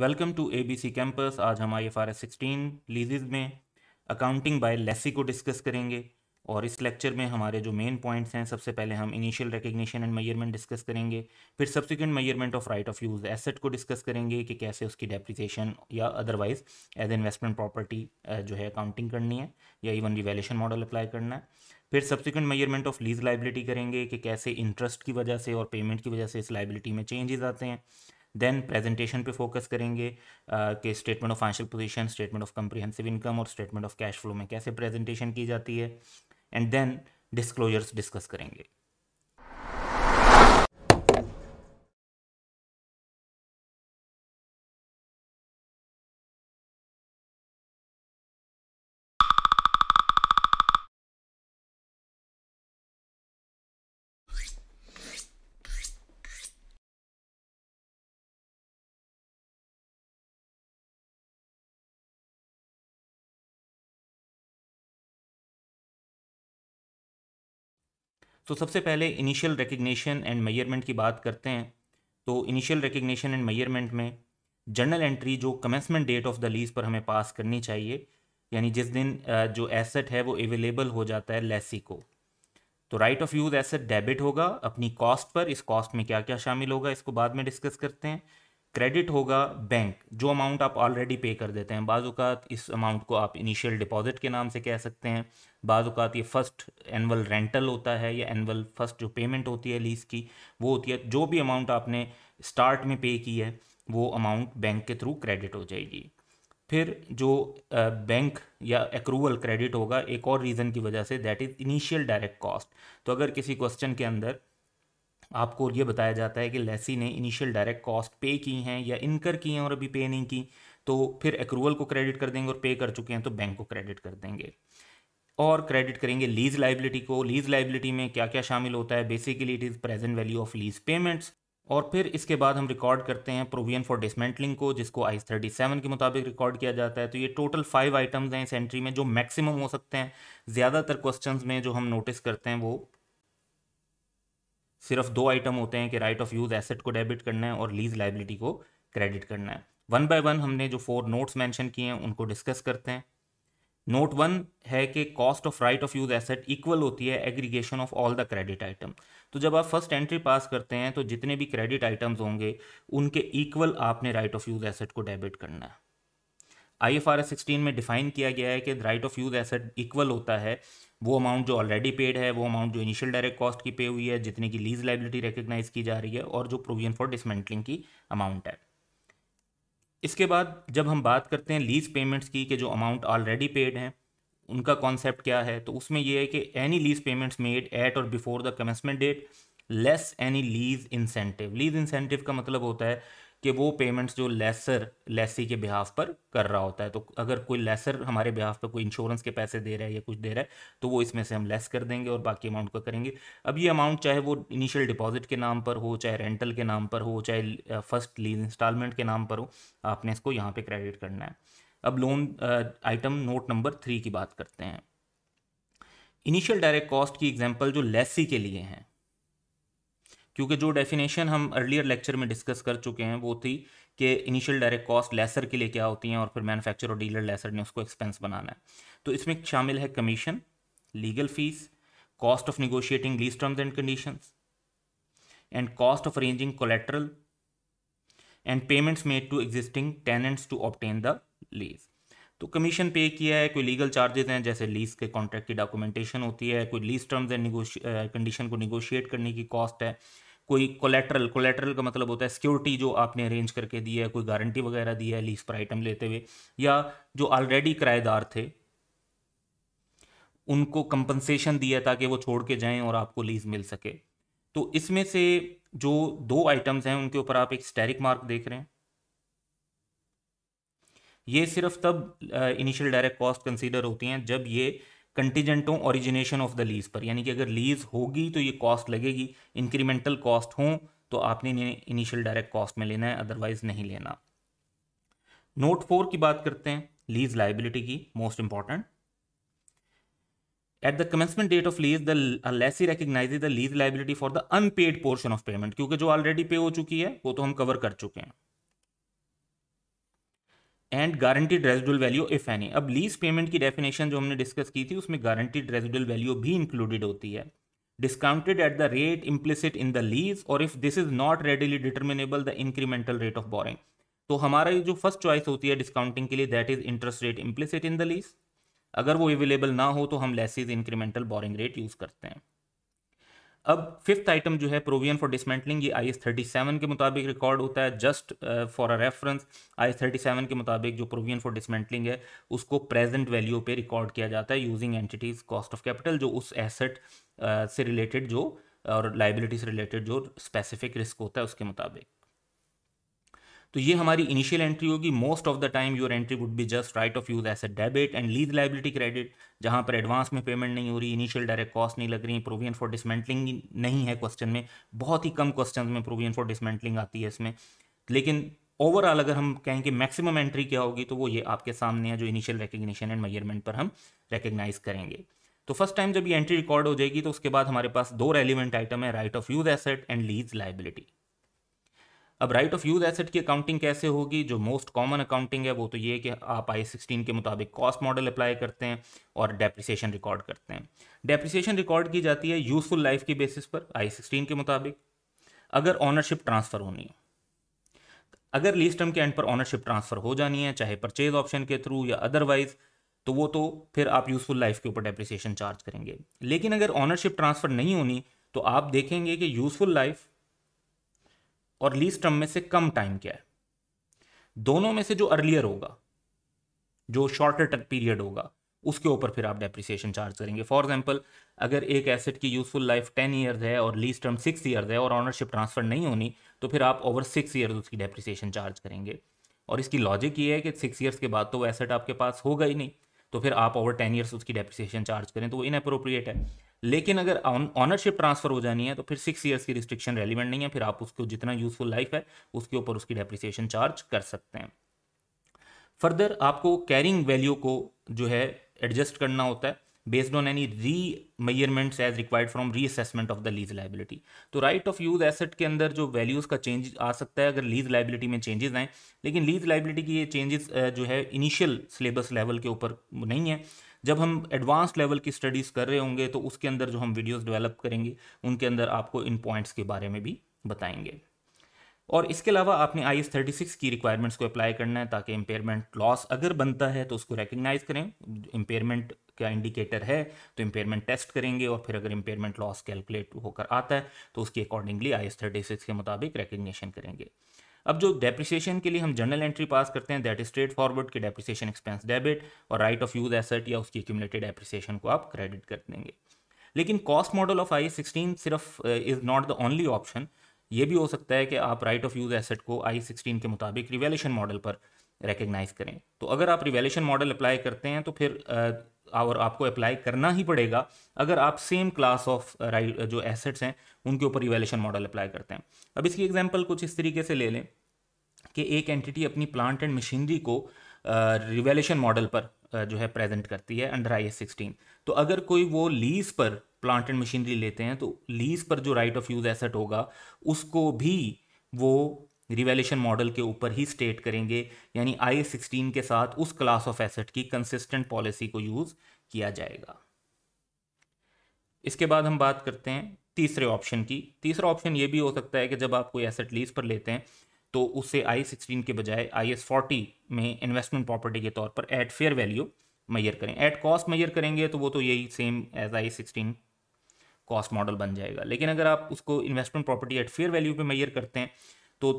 welcome to ABC campus आज हम I F R S sixteen leases में accounting by lessee को discuss करेंगे और इस लेक्चर में हमारे जो मेन पॉइंट्स हैं सबसे पहले हम initial recognition and measurement discuss करेंगे फिर subsequent measurement of right of use asset को डिस्कस करेंगे कि कैसे उसकी डेप्रिसिएशन या अदरवाइज एज इन्वेस्टमेंट प्रॉपर्टी जो है अकाउंटिंग करनी है या इवन रिवेल्यूशन मॉडल अप्लाई करना है फिर subsequent measurement of lease liability करेंगे कि कैसे इंटरेस्ट की वजह से और पेमेंट की वजह से इस लाइबिलिटी में चेंजेस आते हैं देन प्रेजेंटेशन पे फोकस करेंगे कि statement of financial position statement of comprehensive income और स्टेटमेंट ऑफ कैश फ्लो में कैसे प्रेजेंटेशन की जाती है एंड देन डिस्क्लोजर्स डिस्कस करेंगे तो सबसे पहले इनिशियल रिकग्निशन एंड मेयरमेंट की बात करते हैं तो इनिशियल रिकग्निशन एंड मेयरमेंट में जर्नल एंट्री जो commencement date of the lease पर हमें पास करनी चाहिए यानी जिस दिन जो एसेट है वो अवेलेबल हो जाता है लेसी को तो right of use asset debit होगा अपनी कॉस्ट पर इस कॉस्ट में क्या क्या शामिल होगा इसको बाद में डिस्कस करते हैं क्रेडिट होगा बैंक जो अमाउंट आप ऑलरेडी पे कर देते हैं बाज़ात इस अमाउंट को आप इनिशियल डिपॉजिट के नाम से कह सकते हैं बाज़ात ये फ़र्स्ट एनअल रेंटल होता है या एनअल फ़र्स्ट जो पेमेंट होती है लीज़ की वो होती है जो भी अमाउंट आपने स्टार्ट में पे की है वो अमाउंट बैंक के थ्रू क्रेडिट हो जाएगी फिर जो बैंक या एक्रूवल क्रेडिट होगा एक और रीज़न की वजह से that is initial direct cost तो अगर किसी क्वेश्चन के अंदर आपको ये बताया जाता है कि लेसी ने इनिशियल डायरेक्ट कॉस्ट पे की हैं या इनकर की हैं और अभी पे नहीं की तो फिर एक्रूवल को क्रेडिट कर देंगे और पे कर चुके हैं तो बैंक को क्रेडिट कर देंगे और क्रेडिट करेंगे लीज लाइबिलिटी को लीज लाइबिलिटी में क्या क्या शामिल होता है basically it is present value of lease payments और फिर इसके बाद हम रिकॉर्ड करते हैं प्रोविजन फॉर डिसमेंटलिंग को जिसको आई थर्टी सेवन के मुताबिक रिकॉर्ड किया जाता है तो ये टोटल फाइव आइटम्स हैं इस एंट्री में जो मैक्सिमम हो सकते हैं ज़्यादातर क्वेश्चंस में जो हम नोटिस करते हैं वो सिर्फ दो आइटम होते हैं कि राइट ऑफ यूज़ एसेट को डेबिट करना है और लीज लाइबिलिटी को क्रेडिट करना है वन बाय वन हमने जो फोर नोट्स मेंशन किए हैं उनको डिस्कस करते हैं नोट वन है कि cost of right of use asset equal होती है aggregation of all the credit item तो जब आप फर्स्ट एंट्री पास करते हैं तो जितने भी क्रेडिट आइटम्स होंगे उनके इक्वल आपने राइट ऑफ यूज़ एसेट को डेबिट करना है I F R S sixteen में डिफाइन किया गया है कि right of use asset equal होता है वो अमाउंट जो ऑलरेडी पेड है वो अमाउंट जो इनिशियल डायरेक्ट कॉस्ट की पे हुई है जितने की लीज लाइबिलिटी रिकग्नाइज की जा रही है और जो प्रोविजन फॉर डिसमेंटलिंग की अमाउंट है इसके बाद जब हम बात करते हैं लीज पेमेंट्स की कि जो अमाउंट ऑलरेडी पेड हैं उनका कॉन्सेप्ट क्या है तो उसमें यह है कि any lease payments made at और before the commencement date less any lease incentive lease incentive का मतलब होता है कि वो पेमेंट्स जो लेसर लेसी के बिहाफ पर कर रहा होता है तो अगर कोई लेसर हमारे बिहाफ पर कोई इंश्योरेंस के पैसे दे रहा है या कुछ दे रहा है तो वो इसमें से हम लेस कर देंगे और बाकी अमाउंट का करेंगे अब ये अमाउंट चाहे वो इनिशियल डिपॉजिट के नाम पर हो चाहे रेंटल के नाम पर हो चाहे फर्स्ट लीज इंस्टॉलमेंट के नाम पर हो आपने इसको यहाँ पर क्रेडिट करना है अब loan item note number three की बात करते हैं इनिशियल डायरेक्ट कॉस्ट की एग्जाम्पल जो लेसी के लिए हैं क्योंकि जो डेफिनेशन हम अर्लियर लेक्चर में डिस्कस कर चुके हैं वो थी कि इनिशियल डायरेक्ट कॉस्ट लेसर के लिए क्या होती हैं और फिर मैनुफैक्चर और डीलर लेसर ने उसको एक्सपेंस बनाना है तो इसमें शामिल है commission legal fees cost of negotiating lease terms and condition and cost of arranging collateral and payments made to existing tenants to obtain the lease तो कमीशन पे किया है कोई लीगल चार्जेज हैं जैसे लीज के कॉन्ट्रैक्ट की documentation होती है कोई लीज टर्म्स एंड कंडीशन को निगोशिएट करने की कॉस्ट है कोई कोलेट्रल कोलेट्रल का मतलब होता है सिक्योरिटी जो आपने अरेंज करके दी है कोई गारंटी वगैरह दी है लीज पर आइटम लेते हुए या जो ऑलरेडी किराएदार थे उनको कंपनसेशन दिया ताकि वो छोड़ के जाएं और आपको लीज मिल सके तो इसमें से जो दो आइटम्स हैं उनके ऊपर आप एक स्टेरिक मार्क देख रहे हैं ये सिर्फ तब इनिशियल डायरेक्ट कॉस्ट कंसीडर होती हैं जब ये contingent on origination of the lease पर यानी कि अगर लीज होगी तो ये कॉस्ट लगेगी इंक्रीमेंटल कॉस्ट हो तो आपने इनिशियल डायरेक्ट कॉस्ट में लेना है अदरवाइज नहीं लेना नोट फोर की बात करते हैं लीज लाइबिलिटी की most important at the commencement date of lease the lessee recognize the lease liability for the unpaid portion of payment क्योंकि जो ऑलरेडी पे हो चुकी है वो तो हम कवर कर चुके हैं and guaranteed residual value if any अब लीज पेमेंट की डेफिनेशन जो हमने डिस्कस की थी उसमें गारंटीड रेजिडुअल वैल्यू भी इंक्लूडेड होती है discounted at the rate implicit in the lease और if this is not readily determinable the incremental rate of borrowing तो हमारा जो फर्स्ट चॉइस होती है डिस्काउंटिंग के लिए that is interest rate implicit in the lease अगर वो अवेलेबल ना हो तो हम lessee's incremental borrowing rate use करते हैं अब फिफ्थ आइटम जो है प्रोविजन फॉर डिसमेंटलिंग ये आई एस थर्टी सेवन के मुताबिक रिकॉर्ड होता है just for a reference I S thirty seven के मुताबिक जो प्रोविजन फॉर डिसमेंटलिंग है उसको प्रेजेंट वैल्यू पे रिकॉर्ड किया जाता है using entities cost of capital जो उस एसेट uh, से रिलेटेड जो और लाइबिलिटी से रिलेटेड जो स्पेसिफिक रिस्क होता है उसके मुताबिक तो ये हमारी इनिशियल एंट्री होगी most of the time your entry would be just right of use as a debit and lease liability credit जहाँ पर एडवांस में पेमेंट नहीं हो रही इनिशियल डायरेक्ट कॉस्ट नहीं लग रही प्रोविजन फॉर डिसमेंटलिंग नहीं है क्वेश्चन में बहुत ही कम क्वेश्चन में प्रोविजन फॉर डिसमेंटलिंग आती है इसमें लेकिन ओवरऑल अगर हम कहें कि मैक्सिमम एंट्री क्या होगी तो वो ये आपके सामने है जो इनिशियल रिकग्निशन एंड मेजरमेंट पर हम रिकग्नाइज करेंगे तो फर्स्ट टाइम जब ये एंट्री रिकॉर्ड हो जाएगी तो उसके बाद हमारे पास दो रेलिवेंट आइटम है right of use asset and lease liability अब राइट ऑफ यूज एसेट की अकाउंटिंग कैसे होगी जो मोस्ट कॉमन अकाउंटिंग है वो तो ये कि आप आई सिक्सटीन के मुताबिक कॉस्ट मॉडल अप्लाई करते हैं और डेप्रिसिएशन रिकॉर्ड करते हैं डेप्रिसिएशन रिकॉर्ड की जाती है यूजफुल लाइफ की बेसिस पर आई सिक्सटीन के मुताबिक अगर ऑनरशिप ट्रांसफ़र होनी है अगर लीज टर्म के एंड पर ऑनरशिप ट्रांसफ़र हो जानी है चाहे परचेज ऑप्शन के थ्रू या अदरवाइज तो वो तो फिर आप यूजफुल लाइफ के ऊपर डेप्रिसिएशन चार्ज करेंगे लेकिन अगर ऑनरशिप ट्रांसफ़र नहीं होनी तो आप देखेंगे कि यूजफुल लाइफ और लीज टर्म में से कम टाइम क्या है दोनों में से जो अर्लियर होगा जो शॉर्टर पीरियड होगा उसके ऊपर फिर आप डेप्रिसिएशन चार्ज करेंगे फॉर एग्जाम्पल अगर एक एसेट की यूजफुल लाइफ टेन ईयर्स है और लीज टर्म सिक्स ईयर्स है और ऑनरशिप ट्रांसफर नहीं होनी तो फिर आप ओवर सिक्स ईयर्स उसकी डेप्रिसिएशन चार्ज करेंगे और इसकी लॉजिक ये है कि सिक्स ईयर्स के बाद तो वो एसेट आपके पास होगा ही नहीं तो फिर आप ओवर टेन ईयर्स उसकी डेप्रिसिएशन चार्ज करें तो वो इनअप्रोप्रिएट है लेकिन अगर ऑनरशिप ट्रांसफर हो जानी है तो फिर सिक्स ईयर्स की रिस्ट्रिक्शन रेलिवेंट नहीं है फिर आप उसको जितना यूजफुल लाइफ है उसके ऊपर उसकी डेप्रिसिएशन चार्ज कर सकते हैं फर्दर आपको कैरिंग वैल्यू को जो है एडजस्ट करना होता है based on any remeasurements as required from reassessment of the lease liability तो राइट ऑफ यूज एसेट के अंदर जो वैल्यूज का चेंज आ सकता है अगर लीज लाइबिलिटी में चेंजेस आए लेकिन लीज लाइबिलिटी की ये चेंजेस जो है इनिशियल सिलेबस लेवल के ऊपर नहीं है जब हम एडवांस लेवल की स्टडीज कर रहे होंगे तो उसके अंदर जो हम वीडियोज डेवलप करेंगे उनके अंदर आपको इन पॉइंट्स के बारे में भी बताएंगे और इसके अलावा आपने आई एस थर्टी सिक्स की रिक्वायरमेंट्स को अप्लाई करना है ताकि इम्पेयरमेंट लॉस अगर बनता है तो उसको रिकग्नाइज करें इम्पेयरमेंट का इंडिकेटर है तो इम्पेयरमेंट टेस्ट करेंगे और फिर अगर इम्पेयरमेंट लॉस कैलकुलेट होकर आता है तो उसके accordingly I S thirty six के मुताबिक रिकग्निशन करेंगे अब जो डेप्रिसिएशन के लिए हम जनरल एंट्री पास करते हैं दैट इज स्ट्रेट फॉरवर्ड के डेप्रिसिएशन एक्सपेंस डेबिट और राइट ऑफ यूज एसेट या उसकी एक्यूमुलेटेड डेप्रिसिएशन को आप क्रेडिट कर देंगे लेकिन cost model of I sixteen सिर्फ is not the only option ये भी हो सकता है कि आप राइट ऑफ यूज़ एसेट को आई सिक्सटीन के मुताबिक रिवेलेशन मॉडल पर रिकगनाइज करें तो अगर आप रिवेलेशन मॉडल अप्लाई करते हैं तो फिर और आपको अप्लाई करना ही पड़ेगा अगर आप सेम क्लास ऑफ राइट जो एसेट्स हैं उनके ऊपर रिवेलेशन मॉडल अप्लाई करते हैं अब इसकी एग्जाम्पल कुछ इस तरीके से ले लें कि एक एंटिटी अपनी प्लांट एंड मशीनरी को रिवेलेशन मॉडल पर जो है प्रेजेंट करती है अंडर आई एस सिक्सटीन तो अगर कोई वो लीज पर प्लांट एंड मशीनरी लेते हैं तो लीज पर जो राइट ऑफ यूज़ एसेट होगा उसको भी वो रिवेल्यूशन मॉडल के ऊपर ही स्टेट करेंगे यानी आई सिक्सटीन के साथ उस क्लास ऑफ एसेट की कंसिस्टेंट पॉलिसी को यूज़ किया जाएगा इसके बाद हम बात करते हैं तीसरे ऑप्शन की तीसरा ऑप्शन ये भी हो सकता है कि जब आप कोई एसेट लीज पर लेते हैं तो उसे आई सिक्सटीन के बजाय आई एस फोर्टी में इन्वेस्टमेंट प्रॉपर्टी के तौर पर एट फेयर वैल्यू मैयर करें एट कॉस्ट मैयर करेंगे तो वो तो यही same as I sixteen cost model बन जाएगा लेकिन अगर आप उसको investment property at fair value पे मैयर करते हैं तो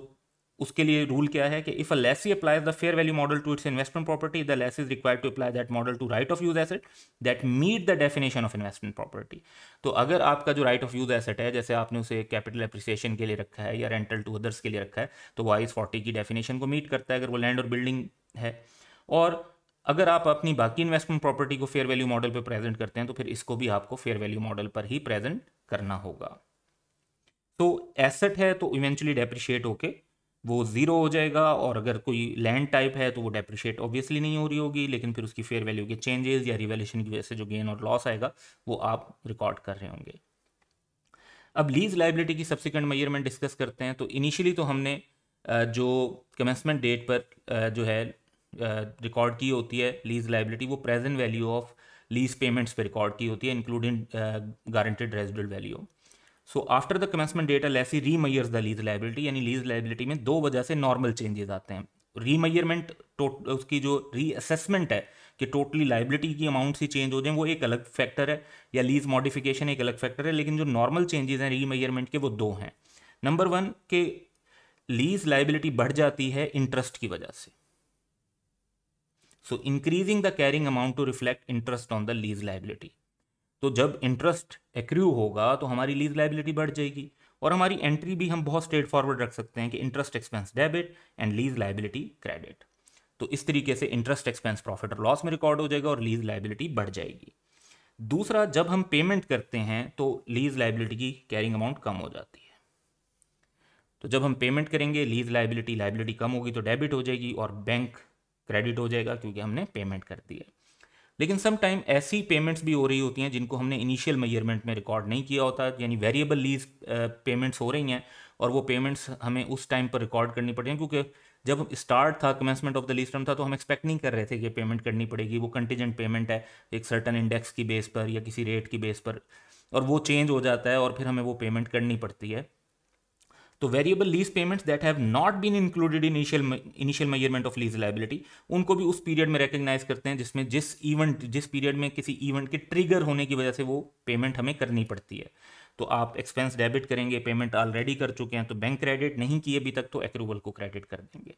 उसके लिए रूल क्या है कि if a lessee applies the fair value model to its investment property the lessee is required to apply that model to right of use asset that meet the definition of investment property तो अगर आपका जो right of use asset है जैसे आपने उसे capital appreciation के लिए रखा है या रेंटल टू अदर्स के लिए रखा है तो वाई इस फोर्टी की डेफिनेशन को मीट करता है अगर वो लैंड और बिल्डिंग है और अगर आप अपनी बाकी इन्वेस्टमेंट प्रॉपर्टी को फेयर वैल्यू मॉडल पर प्रेजेंट करते हैं तो फिर इसको भी आपको फेयर वैल्यू मॉडल पर ही प्रेजेंट करना होगा तो एसेट है तो इवेंचुअली डेप्रिशिएट होके वो ज़ीरो हो जाएगा और अगर कोई लैंड टाइप है तो वो डेप्रिशिएट ऑब्वियसली नहीं हो रही होगी लेकिन फिर उसकी फेयर वैल्यू के चेंजेस या रिवेल्यूशन की वजह से जो गेन और लॉस आएगा वो आप रिकॉर्ड कर रहे होंगे अब लीज लाइबिलिटी की सब्सिक्वेंट मेजरमेंट डिस्कस करते हैं तो इनिशियली तो हमने जो कमेंसमेंट डेट पर जो है रिकॉर्ड की होती है लीज लाइबिलिटी वो present value of lease payments पे रिकॉर्ड की होती है including guaranteed residual value so after the commencement date lessee remeasures the lease liability यानी लीज लाइबिलिटी में दो वजह से नॉर्मल चेंजेस आते हैं रीमयरमेंट उसकी जो रीअसेसमेंट है कि टोटली लाइबिलिटी की अमाउंट से चेंज हो जाए वो एक अलग फैक्टर है या लीज मॉडिफिकेशन एक अलग फैक्टर है लेकिन जो नॉर्मल चेंजेस हैं रीमेजरमेंट के वो दो हैं नंबर वन के लीज लाइबिलिटी बढ़ जाती है इंटरेस्ट की वजह से so increasing the carrying amount to reflect interest on the lease liability तो जब इंटरेस्ट एक्रू होगा तो हमारी लीज लाइबिलिटी बढ़ जाएगी और हमारी एंट्री भी हम बहुत स्ट्रेट फॉरवर्ड रख सकते हैं कि interest expense debit and lease liability credit तो इस तरीके से इंटरेस्ट एक्सपेंस प्रॉफिट और लॉस में रिकॉर्ड हो जाएगा और लीज लाइबिलिटी बढ़ जाएगी दूसरा जब हम पेमेंट करते हैं तो लीज लाइबिलिटी की कैरिंग अमाउंट कम हो जाती है तो जब हम पेमेंट करेंगे लीज लाइबिलिटी लाइबिलिटी कम होगी तो डेबिट हो जाएगी और बैंक क्रेडिट हो जाएगा क्योंकि हमने पेमेंट कर दी है लेकिन सम टाइम ऐसी पेमेंट्स भी हो रही होती हैं जिनको हमने इनिशियल मेजरमेंट में रिकॉर्ड नहीं किया होता यानी वेरिएबल लीज पेमेंट्स हो रही हैं और वो पेमेंट्स हमें उस टाइम पर रिकॉर्ड करनी पड़ेगी क्योंकि जब स्टार्ट था commencement of the lease term था तो हम एक्सपेक्ट नहीं कर रहे थे कि पेमेंट करनी पड़ेगी वो कंटीजेंट पेमेंट है एक सर्टन इंडेक्स की बेस पर या किसी रेट की बेस पर और वो चेंज हो जाता है और फिर हमें वो पेमेंट करनी पड़ती है तो variable lease payments that have not been included initial initial measurement of lease liability उनको भी उस पीरियड में रिकग्नाइज करते हैं जिसमें जिस इवेंट जिस पीरियड में किसी इवेंट के ट्रिगर होने की वजह से वो पेमेंट हमें करनी पड़ती है तो आप एक्सपेंस डेबिट करेंगे पेमेंट ऑलरेडी कर चुके हैं तो बैंक क्रेडिट नहीं किए अभी तक तो एक्रूवल को क्रेडिट कर देंगे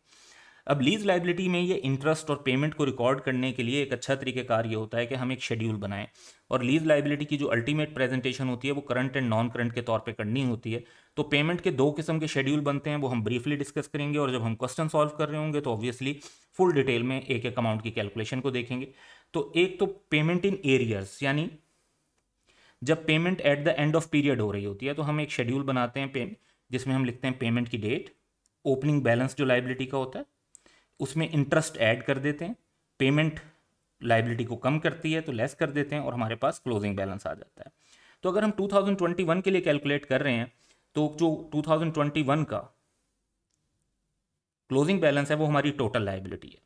अब लीज लाइबिलिटी में ये इंटरेस्ट और पेमेंट को रिकॉर्ड करने के लिए एक अच्छा तरीकेकार ये होता है कि हम एक शेड्यूल बनाएं और लीज लाइबिलिटी की जो अल्टीमेट प्रेजेंटेशन होती है वो करंट एंड नॉन करंट के तौर पे करनी होती है तो पेमेंट के दो किस्म के शेड्यूल बनते हैं वो हम ब्रीफली डिस्कस करेंगे और जब हम क्वेश्चन सॉल्व कर रहे होंगे तो ऑब्वियसली फुल डिटेल में एक एक अमाउंट की कैलकुलेशन को देखेंगे तो एक तो पेमेंट इन एरियर्स यानी जब payment at the end of period हो रही होती है तो हम एक शेड्यूल बनाते हैं जिसमें हम लिखते हैं पेमेंट की डेट ओपनिंग बैलेंस जो लाइबिलिटी का होता है उसमें इंटरेस्ट ऐड कर देते हैं पेमेंट लाइबिलिटी को कम करती है तो लेस कर देते हैं और हमारे पास क्लोजिंग बैलेंस आ जाता है तो अगर हम 2021 के लिए कैलकुलेट कर रहे हैं तो जो 2021 का क्लोजिंग बैलेंस है वो हमारी टोटल लाइबिलिटी है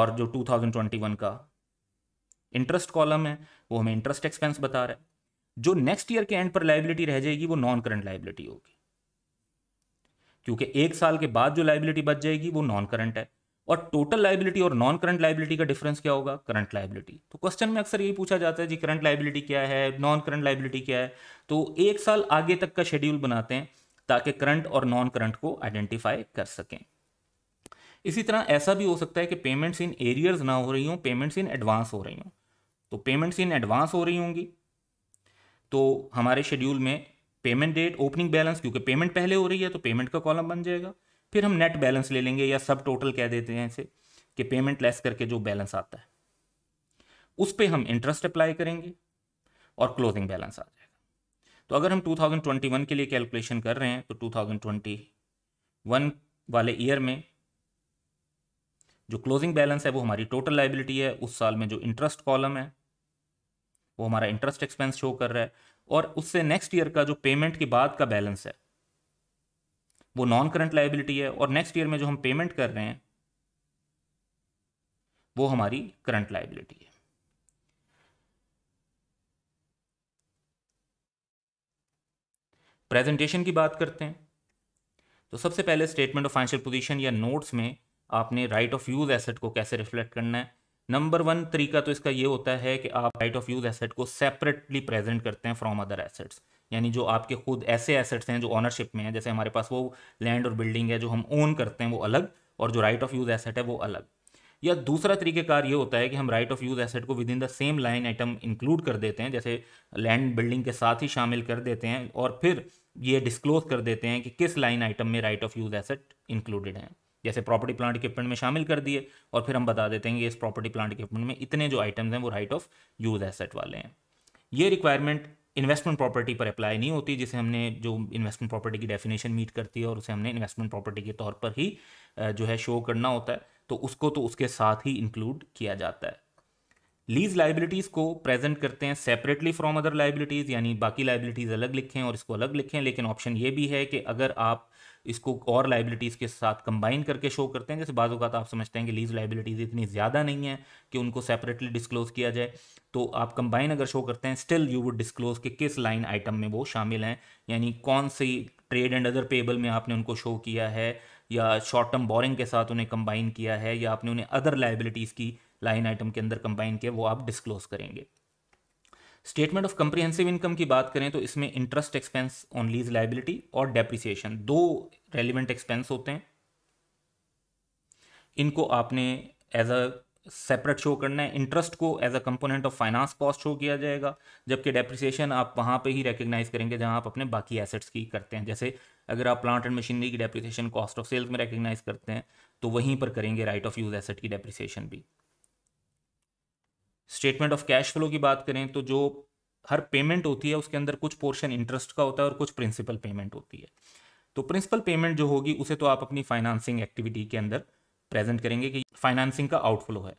और जो 2021 का इंटरेस्ट कॉलम है वो हमें इंटरेस्ट एक्सपेंस बता रहा है जो नेक्स्ट ईयर के एंड पर लाइबिलिटी रह जाएगी वो नॉन करंट लाइबिलिटी होगी क्योंकि एक साल के बाद जो लाइबिलिटी बच जाएगी वो नॉन करंट है और टोटल लाइबिलिटी और नॉन करंट लाइबिलिटी का डिफरेंस क्या होगा करंट लाइबिलिटी तो क्वेश्चन में अक्सर यही पूछा जाता है जी करंट लाइबिलिटी क्या है नॉन करंट लाइबिलिटी क्या है तो एक साल आगे तक का शेड्यूल बनाते हैं ताकि करंट और नॉन करंट को आइडेंटिफाई कर सकें इसी तरह ऐसा भी हो सकता है कि पेमेंट्स इन एरियर्स ना हो रही हों पेमेंट्स इन एडवांस हो रही हों तो पेमेंट्स इन एडवांस हो रही होंगी तो हमारे शेड्यूल में पेमेंट डेट ओपनिंग बैलेंस क्योंकि पेमेंट पहले हो रही है तो पेमेंट का कॉलम बन जाएगा फिर हम नेट बैलेंस ले लेंगे या सब टोटल कह देते हैं इसे कि पेमेंट लेस करके जो बैलेंस आता है उस पर हम इंटरेस्ट अप्लाई करेंगे और क्लोजिंग बैलेंस आ जाएगा तो अगर हम 2021 के लिए कैलकुलेशन कर रहे हैं तो 2021 वाले ईयर में जो क्लोजिंग बैलेंस है वो हमारी टोटल लाइबिलिटी है उस साल में जो इंटरेस्ट कॉलम है वो हमारा इंटरेस्ट एक्सपेंस शो कर रहा है और उससे नेक्स्ट ईयर का जो पेमेंट के बाद का बैलेंस है वो नॉन करंट लाइबिलिटी है और नेक्स्ट ईयर में जो हम पेमेंट कर रहे हैं वो हमारी करंट लाइबिलिटी है प्रेजेंटेशन की बात करते हैं तो सबसे पहले स्टेटमेंट ऑफ फाइनेंशियल पोजीशन या नोट्स में आपने राइट ऑफ यूज एसेट को कैसे रिफ्लेक्ट करना है नंबर वन तरीका तो इसका ये होता है कि आप राइट ऑफ यूज एसेट को सेपरेटली प्रेजेंट करते हैं फ्रॉम अदर एसेट्स यानी जो आपके खुद ऐसे एसेट्स हैं जो ऑनरशिप में हैं जैसे हमारे पास वो लैंड और बिल्डिंग है जो हम ओन करते हैं वो अलग और जो राइट ऑफ यूज़ एसेट है वो अलग या दूसरा तरीकेकार ये होता है कि हम राइट ऑफ यूज़ एसेट को within the same line item include कर देते हैं जैसे लैंड बिल्डिंग के साथ ही शामिल कर देते हैं और फिर ये डिस्क्लोज कर देते हैं कि किस लाइन आइटम में right of use asset included हैं जैसे प्रॉपर्टी प्लांट इक्विपमेंट में शामिल कर दिए और फिर हम बता देते हैं कि इस प्रॉपर्टी प्लांट इक्विपमेंट में इतने जो आइटम्स हैं वो राइट ऑफ यूज़ एसेट वाले हैं ये रिक्वायरमेंट इन्वेस्टमेंट प्रॉपर्टी पर अप्लाई नहीं होती जिसे हमने जो इन्वेस्टमेंट प्रॉपर्टी की डेफिनेशन मीट करती है और उसे हमने इन्वेस्टमेंट प्रॉपर्टी के तौर पर ही जो है शो करना होता है तो उसको तो उसके साथ ही इंक्लूड किया जाता है लीज लाइबिलिटीज़ को प्रेजेंट करते हैं सेपरेटली फ्रॉम अदर लाइबिलिटीज़ यानी बाकी लाइबिलिटीज़ अलग लिखें और इसको अलग लिखें लेकिन ऑप्शन ये भी है कि अगर आप इसको और लाइबिलिटीज़ के साथ कंबाइन करके शो करते हैं जैसे बाजू बाज़ात तो आप समझते हैं कि लीज लाइबिलिटीज़ इतनी ज़्यादा नहीं है कि उनको सेपरेटली डिस्क्लोज़ किया जाए तो आप कंबाइन अगर शो करते हैं स्टिल यू वुड डिस्क्लोज़ कि किस लाइन आइटम में वो शामिल हैं यानी कौन सी ट्रेड एंड अदर पेबल में आपने उनको शो किया है या शॉर्ट टर्म बोरिंग के साथ उन्हें कंबाइन किया है या आपने उन्हें अदर लाइबिलिटीज़ की लाइन आइटम के अंदर कंबाइन किया वो आप डिस्क्लोज करेंगे स्टेटमेंट ऑफ कंप्रीहेंसिव इनकम की बात करें तो इसमें interest expense on lease liability और डेप्रिसिएशन दो रेलिवेंट एक्सपेंस होते हैं इनको आपने एज अ सेपरेट शो करना है इंटरेस्ट को as a component of finance cost show किया जाएगा जबकि डेप्रिसिएशन आप वहां पे ही रिकग्नाइज करेंगे जहां आप अपने बाकी एसेट्स की करते हैं जैसे अगर आप प्लांट एंड मशीनरी की डेप्रिसिएशन कॉस्ट ऑफ सेल्स में रिकग्नाइज करते हैं तो वहीं पर करेंगे राइट ऑफ यूज एसेट की डेप्रिसिएशन भी स्टेटमेंट ऑफ कैश फ्लो की बात करें तो जो हर पेमेंट होती है उसके अंदर कुछ पोर्शन इंटरेस्ट का होता है और कुछ प्रिंसिपल पेमेंट होती है तो प्रिंसिपल पेमेंट जो होगी उसे तो आप अपनी फाइनेंसिंग एक्टिविटी के अंदर प्रेजेंट करेंगे कि फाइनेंसिंग का आउटफ्लो है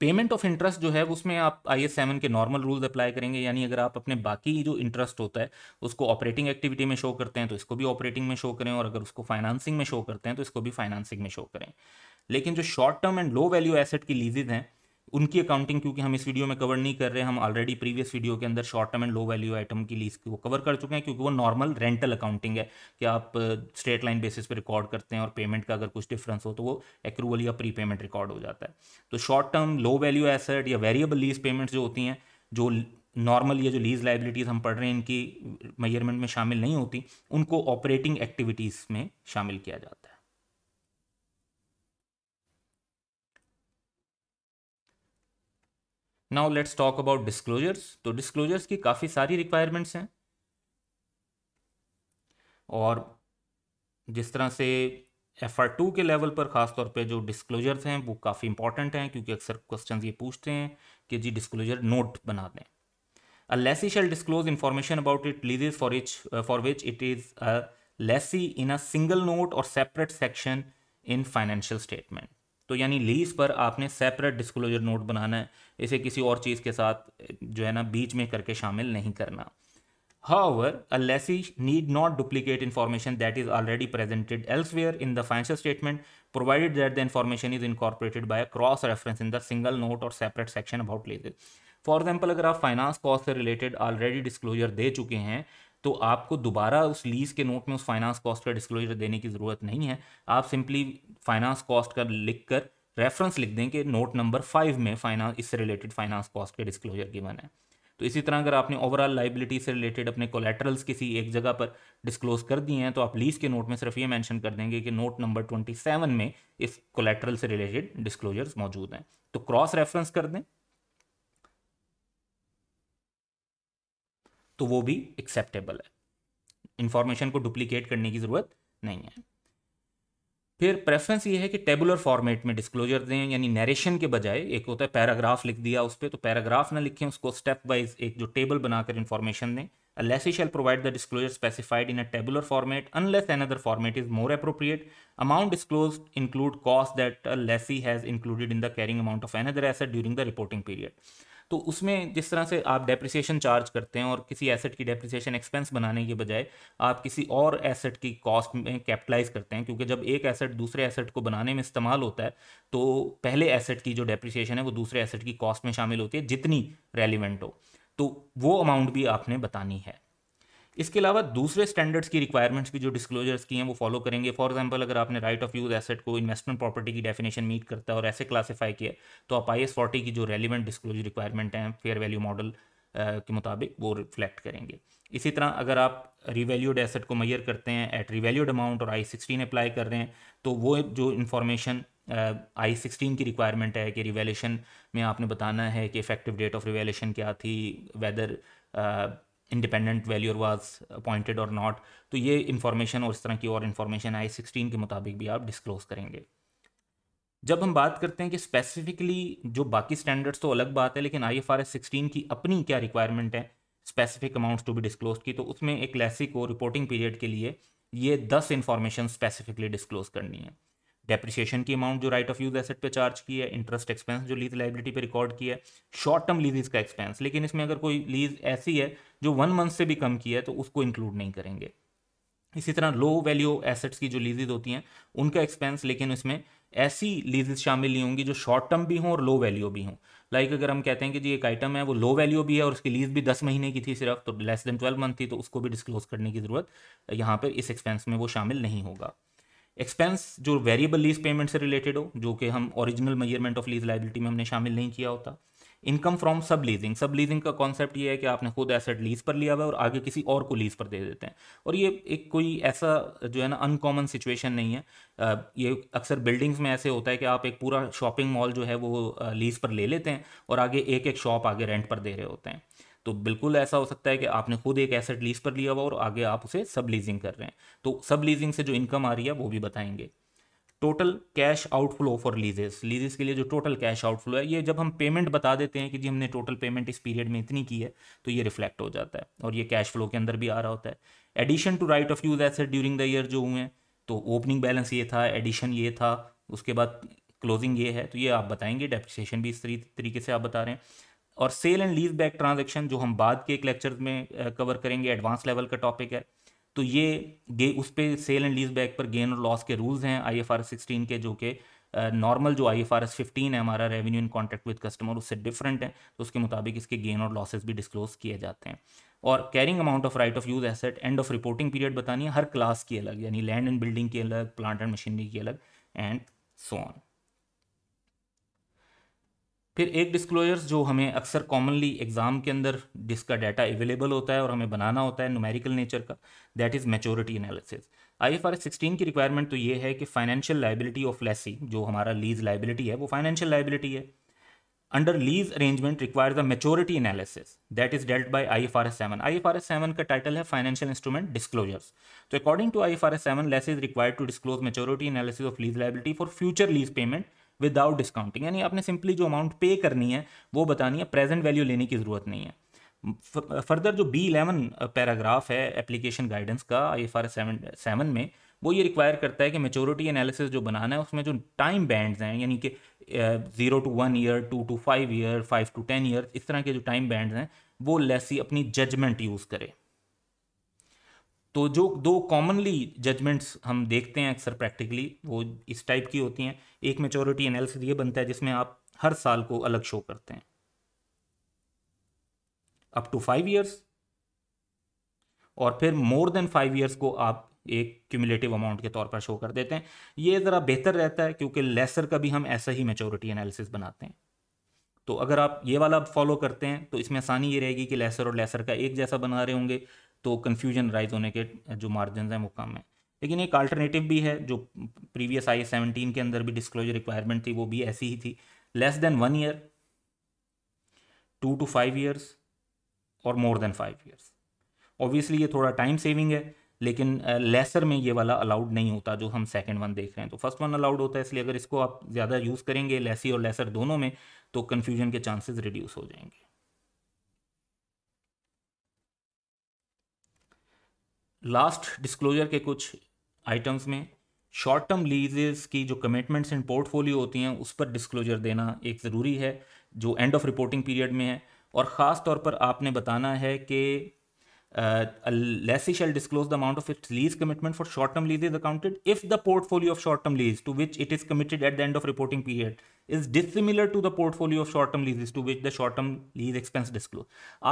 पेमेंट ऑफ इंटरेस्ट जो है उसमें आप आई एस सेवन के नॉर्मल रूल्स अप्लाई करेंगे यानी अगर आप अपने बाकी जो इंटरेस्ट होता है उसको ऑपरेटिंग एक्टिविटी में शो करते हैं तो इसको भी ऑपरेटिंग में शो करें और अगर उसको फाइनेंसिंग में शो करते हैं तो इसको भी फाइनेंसिंग में शो करें लेकिन जो short term and low value asset की लीजेज हैं उनकी अकाउंटिंग क्योंकि हम इस वीडियो में कवर नहीं कर रहे हम ऑलरेडी प्रीवियस वीडियो के अंदर short term and low value item की लीज को कवर कर चुके हैं क्योंकि वो नॉर्मल रेंटल अकाउंटिंग है कि आप स्ट्रेट लाइन बेसिस पर रिकॉर्ड करते हैं और पेमेंट का अगर कुछ डिफरेंस हो तो वो एक्रूवल या प्री पेमेंट रिकॉर्ड हो जाता है तो short term low value asset या वेरिएबल लीज पेमेंट्स जो होती हैं जो नॉर्मल ये जो लीज लाइबिलिटीज़ हम पढ़ रहे हैं इनकी मेजरमेंट में शामिल नहीं होती उनको ऑपरेटिंग एक्टिविटीज़ में शामिल किया जाता है now let's talk about disclosures तो डिस्क्लोजर्स की काफ़ी सारी रिक्वायरमेंट्स हैं और जिस तरह से एफ आर टू के लेवल पर ख़ासतौर पे जो डिस्क्लोजर्स हैं वो काफ़ी इंपॉर्टेंट हैं क्योंकि अक्सर क्वेश्चन ये पूछते हैं कि जी डिस्क्लोजर नोट बना दें a lessee shall disclose information about it lease for each for which it is lessee in a single note और separate section in financial statement तो यानी लीज पर आपने सेपरेट डिस्कलोजर नोट बनाना है इसे किसी और चीज़ के साथ जो है ना बीच में करके शामिल नहीं करना however a lessee need not duplicate information that is already presented elsewhere in the financial statement provided that the information is incorporated by a cross reference in the single note और separate section about leases for example अगर आप finance cost से related already disclosure दे चुके हैं तो आपको दोबारा उस लीज के नोट में उस फाइनेंस कॉस्ट का डिस्क्लोजर देने की ज़रूरत नहीं है आप सिंपली फाइनेंस कॉस्ट का लिख कर रेफरेंस लिख दें कि नोट नंबर फाइव में फाइनेंस इससे रिलेटेड फाइनेंस कॉस्ट के डिस्क्लोजर गिवन है तो इसी तरह अगर आपने ओवरऑल लाइबिलिटी से रिलेटेड अपने कोलेट्रल्स किसी एक जगह पर डिस्क्लोज कर दिए हैं तो आप लीज के नोट में सिर्फ ये मेंशन कर देंगे कि नोट नंबर सेवन में इस कोलेट्रल से रिलेटेड डिस्क्लोजर्स मौजूद हैं तो क्रॉस रेफरेंस कर दें तो वो भी एक्सेप्टेबल है इंफॉर्मेशन को डुप्लीकेट करने की जरूरत नहीं है फिर प्रेफरेंस ये है कि टेबुलर फॉर्मेट में डिस्क्लोजर दें यानी नरेशन के बजाय एक होता है पैराग्राफ लिख दिया उस पर तो पैराग्राफ ना लिखें उसको स्टेप वाइज एक जो टेबल बनाकर इन्फॉर्मेशन दें a lessee shall provide the disclosure specified in a tabular format unless an other format is more appropriate amount disclose include cost that a lessee has included in the carrying amount of an other asset during the reporting period तो उसमें जिस तरह से आप depreciation charge करते हैं और किसी एसेट की डेप्रिसिएशन एक्सपेंस बनाने के बजाय आप किसी और एसेट की कॉस्ट में कैपिटलाइज करते हैं क्योंकि जब एक एसेट दूसरे एसेट को बनाने में इस्तेमाल होता है तो पहले एसेट की जो डेप्रिसिएशन है वो दूसरे एसेट की कॉस्ट में शामिल होती है जितनी रेलिवेंट हो तो वो अमाउंट भी आपने बतानी है इसके अलावा दूसरे स्टैंडर्ड्स की रिक्वायरमेंट्स की जो डिस्क्लोजर्स की हैं वो फॉलो करेंगे फॉर एग्जांपल अगर आपने राइट ऑफ यूज एसेट को इन्वेस्टमेंट प्रॉपर्टी की डेफिनेशन मीट करता है और ऐसे क्लासीफाई किया तो आप आई एस फोर्टी की जो रेलिवेंट डिस्क्लोजर रिक्वायरमेंट हैं फेयर वैल्यू मॉडल के मुताबिक वो रिफ्लेक्ट करेंगे इसी तरह अगर आप रिवेल्यूड एसेट को मैयर करते हैं एट रिवेल्यूड अमाउंट और आई सिक्सटीन अप्लाई कर रहे हैं तो वो जो इन्फॉर्मेशन आई uh, सिक्सटीन की रिक्वायरमेंट है कि रिवेल्यूशन में आपने बताना है कि इफेक्टिव डेट ऑफ रिवेलेशन क्या थी whether independent valuer was appointed और नॉट तो ये इन्फॉर्मेशन और इस तरह की और इन्फॉर्मेशन आई सिक्सटीन के मुताबिक भी आप डिस्क्लोज करेंगे जब हम बात करते हैं कि स्पेसिफिकली जो बाकी स्टैंडर्ड्स तो अलग बात है लेकिन I F R S sixteen की अपनी क्या रिक्वायरमेंट है specific amounts to be disclose की तो उसमें एक लेसी को रिपोर्टिंग पीरियड के लिए ये दस इन्फॉर्मेशन स्पेसिफिकली डिस्क्लोज करनी है डेप्रिसिएशन की अमाउंट जो राइट ऑफ यूज एसेट पे चार्ज की है इंटरेस्ट एक्सपेंस जो लीज लाइबिलिटी पे रिकॉर्ड किया है शॉर्ट टर्म लीज का एक्सपेंस लेकिन इसमें अगर कोई लीज ऐसी है जो वन मंथ से भी कम की है तो उसको इंक्लूड नहीं करेंगे इसी तरह लो वैल्यू एसेट्स की जो लीजेज होती हैं उनका एक्सपेंस लेकिन इसमें ऐसी लीजेज शामिल नहीं होंगी जो शॉर्ट टर्म भी हों और लो वैल्यू भी हों लाइक like अगर हम कहते हैं कि जी एक आइटम है वो लो वैल्यू भी है और उसकी लीज भी दस महीने की थी सिर्फ तो लेस देन ट्वेल्व मंथ थी तो उसको भी डिस्क्लोज करने की ज़रूरत यहाँ पर इस एक्सपेंस में वो शामिल नहीं होगा एक्सपेंस जो वेरिएबल लीज पेमेंट से रिलेटेड हो जो कि हम original measurement of lease liability में हमने शामिल नहीं किया होता income from sub leasing sub leasing का कॉन्सेप्ट ये है कि आपने खुद एसेट लीज पर लिया हुआ है और आगे किसी और को लीज पर दे देते हैं और ये एक कोई ऐसा जो है ना अनकॉमन सिचुएशन नहीं है ये अक्सर बिल्डिंग्स में ऐसे होता है कि आप एक पूरा शॉपिंग मॉल जो है वो लीज पर ले लेते हैं और आगे एक एक शॉप आगे रेंट पर दे रहे होते हैं तो बिल्कुल ऐसा हो सकता है कि आपने खुद एक एसेट लीज पर लिया हुआ और आगे आप उसे सब लीजिंग कर रहे हैं तो सब लीजिंग से जो इनकम आ रही है वो भी बताएंगे total cash outflow for leases leases के लिए जो टोटल कैश आउटफ्लो है ये जब हम पेमेंट बता देते हैं कि जी हमने टोटल पेमेंट इस पीरियड में इतनी की है तो ये रिफ्लेक्ट हो जाता है और ये कैश फ्लो के अंदर भी आ रहा होता है addition to right of use asset during the year जो हुए हैं तो ओपनिंग बैलेंस ये था एडिशन ये था उसके बाद क्लोजिंग ये है तो ये आप बताएंगे डेप्रिसिएशन भी इस तरीके से आप बता रहे हैं और sale and lease back transaction जो हम बाद के एक लेक्चर में कवर करेंगे एडवांस लेवल का टॉपिक है तो ये गे उस पर सेल एंड लीज बैक पर गेन और लॉस के रूल्स हैं I F R S sixteen के जो कि नॉर्मल जो I F R S fifteen है हमारा revenue in contract with customer उससे डिफरेंट है तो उसके मुताबिक इसके गेन और लॉसेज भी डिस्क्लोज किए जाते हैं और carrying amount of right of use asset end of reporting period बतानी है हर क्लास की अलग यानी लैंड एंड बिल्डिंग की अलग प्लांट एंड मशीनरी की अलग एंड सो ऑन फिर एक डिस्क्लोजर्स जो हमें अक्सर कॉमनली एग्ज़ाम के अंदर जिसका डाटा अवेलेबल होता है और हमें बनाना होता है नुमेरिकल नेचर का that is maturity analysis I F R S sixteen की रिक्वायरमेंट तो ये है कि फाइनेंशियल लाइबिलिटी ऑफ लेसी जो हमारा लीज लाइबिलिटी है वो फाइनेंशियल लाइबिलिटी है under lease arrangement requires a maturity analysis that is dealt by I F R S seven I F R S seven का टाइटल है फाइनेंशियल इंस्ट्रूमेंट डिस्क्लोजर्स तो according to I F R S seven lessee is required to disclose maturity analysis of lease liability for future lease payment without discounting यानी आपने simply जो amount पे करनी है वो बतानी है प्रेजेंट वैल्यू लेने की ज़रूरत नहीं है फर्दर जो बी इलेवन पैराग्राफ है एप्लीकेशन गाइडेंस का I F R seven seven में वो ये रिक्वायर करता है कि मेचोरिटी एनालिसिस जो बनाना है उसमें जो टाइम बैंड्स हैं यानी कि zero to one year two to five year five to ten year इस तरह के जो टाइम बैंड्स हैं वो लेसी अपनी जजमेंट यूज़ करे तो जो दो कॉमनली जजमेंट्स हम देखते हैं अक्सर प्रैक्टिकली वो इस टाइप की होती हैं एक मेचोरिटी एनालिसिस ये बनता है जिसमें आप हर साल को अलग शो करते हैं अप टू फाइव ईयर्स और फिर मोर देन फाइव ईयर्स को आप एक क्यूमुलेटिव अमाउंट के तौर पर शो कर देते हैं ये ज़रा बेहतर रहता है क्योंकि लेसर का भी हम ऐसा ही मेचोरिटी एनालिसिस बनाते हैं तो अगर आप ये वाला फॉलो करते हैं तो इसमें आसानी ये रहेगी कि लेसर और लेसर का एक जैसा बना रहे होंगे तो कन्फ्यूजन राइज होने के जो मार्जिन हैं वो कम है लेकिन एक अल्टरनेटिव भी है जो प्रीवियस आई सेवनटीन के अंदर भी डिस्क्लोजर रिक्वायरमेंट थी वो भी ऐसी ही थी less than one year two to five years और more than five years obviously ये थोड़ा टाइम सेविंग है लेकिन लेसर में ये वाला अलाउड नहीं होता जो हम सेकेंड वन देख रहे हैं तो फर्स्ट वन अलाउड होता है इसलिए अगर इसको आप ज़्यादा यूज़ करेंगे लेसी और लेसर दोनों में तो कन्फ्यूजन के चांसेस रिड्यूस हो जाएंगे लास्ट डिस्क्लोजर के कुछ आइटम्स में शॉर्ट टर्म लीजेस की जो कमिटमेंट्स इन पोर्टफोलियो होती हैं उस पर डिस्क्लोजर देना एक ज़रूरी है जो एंड ऑफ रिपोर्टिंग पीरियड में है और ख़ास तौर पर आपने बताना है कि lessee shall disclose the amount of it lease commitment for short term lease is accounted if the portfolio of short term lease to which it is committed at the end of reporting period is dissimilar to the portfolio of short term lease to which the short term lease expense disclose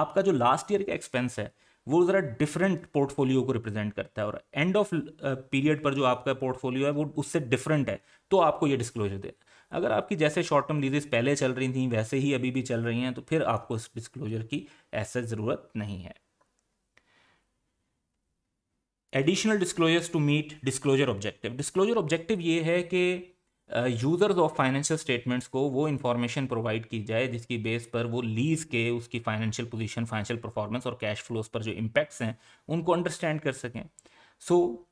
आपका जो last year का expense है वो ज़रा different portfolio को represent करता है और एंड ऑफ पीरियड पर जो आपका पोर्टफोलियो है वो उससे डिफरेंट है तो आपको ये डिस्क्लोजर दे अगर आपकी जैसे शॉर्ट टर्म लीजेस पहले चल रही थी वैसे ही अभी भी चल रही हैं तो फिर आपको इस डिस्क्लोजर की ऐसा ज़रूरत नहीं है additional disclosures to meet disclosure objective disclosure objective ये है कि यूज़र्स ऑफ फाइनेंशियल स्टेटमेंट्स को वो इन्फॉर्मेशन प्रोवाइड की जाए जिसकी बेस पर वो लीज के उसकी फाइनेंशियल पोजीशन फाइनेंशियल परफॉर्मेंस और कैश फ्लोज पर जो इम्पैक्ट्स हैं उनको अंडरस्टैंड कर सकें so so,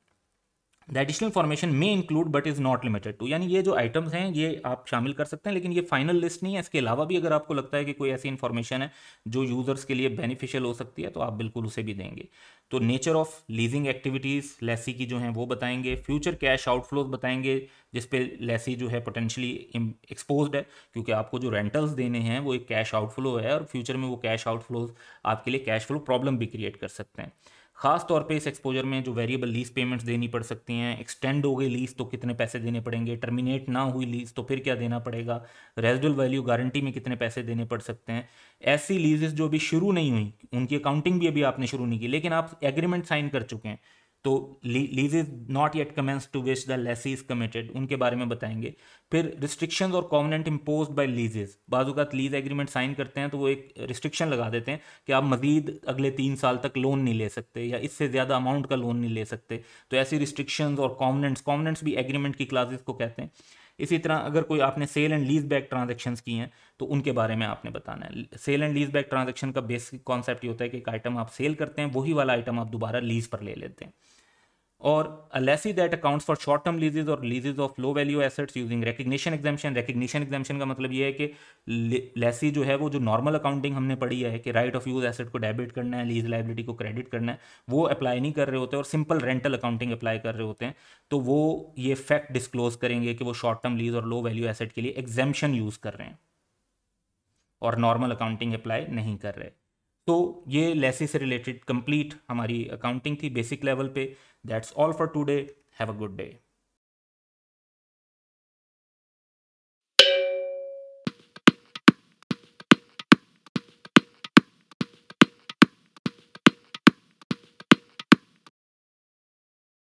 the additional formation may include but is not limited to यानी ये जो आइटम्स हैं ये आप शामिल कर सकते हैं लेकिन ये फाइनल लिस्ट नहीं है इसके अलावा भी अगर आपको लगता है कि कोई ऐसी इन्फॉर्मेशन है जो यूज़र्स के लिए बेनिफिशियल हो सकती है तो आप बिल्कुल उसे भी देंगे तो nature of leasing activities lessee की जो है वो बताएंगे फ्यूचर कैश आउटफ्लोज बताएंगे जिसपे लेसी जो है पोटेंशली एक्सपोज है क्योंकि आपको जो रेंटल्स देने हैं वो एक कैश आउटफ्लो है और फ्यूचर में वो कैश आउटफ्लोज आपके लिए कैश फ्लो प्रॉब्लम भी क्रिएट कर सकते हैं खास तौर पे इस एक्सपोजर में जो वेरिएबल लीज पेमेंट्स देनी पड़ सकती हैं एक्सटेंड हो गई लीज तो कितने पैसे देने पड़ेंगे टर्मिनेट ना हुई लीज तो फिर क्या देना पड़ेगा रेजिडुअल वैल्यू गारंटी में कितने पैसे देने पड़ सकते हैं ऐसी लीजेस जो अभी शुरू नहीं हुई उनकी अकाउंटिंग भी अभी आपने शुरू नहीं की लेकिन आप एग्रीमेंट साइन कर चुके हैं तो lease is not yet commence to which the lessee is committed उनके बारे में बताएंगे फिर रिस्ट्रिक्शंस और कॉमनेंट इम्पोज बाई लीजेज का लीज एग्रीमेंट साइन करते हैं तो वो एक रिस्ट्रिक्शन लगा देते हैं कि आप मजीद अगले तीन साल तक लोन नहीं ले सकते या इससे ज़्यादा अमाउंट का लोन नहीं ले सकते तो ऐसी रिस्ट्रिक्शंस और कॉमनेंट्स कॉमनेंट्स भी एग्रीमेंट की क्लासेज को कहते हैं इसी तरह अगर कोई आपने sale and lease back transaction की हैं तो उनके बारे में आपने बताना है sale and lease back transaction का बेसिक कॉन्सेप्ट ये होता है कि एक आइटम आप सेल करते हैं वही वाला आइटम आप दोबारा लीज पर ले लेते हैं और lessee that accounts for short term leases और leases of low value assets using recognition exemption recognition exemption का मतलब यह है कि लेसी जो है वो जो नॉर्मल अकाउंटिंग हमने पढ़ी है कि राइट ऑफ यूज एसेट को डेबिट करना है लीज लाइबिलिटी को क्रेडिट करना है वो अप्लाई नहीं कर रहे होते और सिंपल रेंटल अकाउंटिंग अप्लाई कर रहे होते हैं तो वो ये फैक्ट डिस्क्लोज करेंगे कि वो शॉर्ट टर्म लीज और लो वैल्यू एसेट के लिए एग्जामेशन यूज़ कर रहे हैं और नॉर्मल अकाउंटिंग अप्लाई नहीं कर रहे हैं तो ये लेसी से रिलेटेड कंप्लीट हमारी अकाउंटिंग थी बेसिक लेवल पे that's all for today have a good day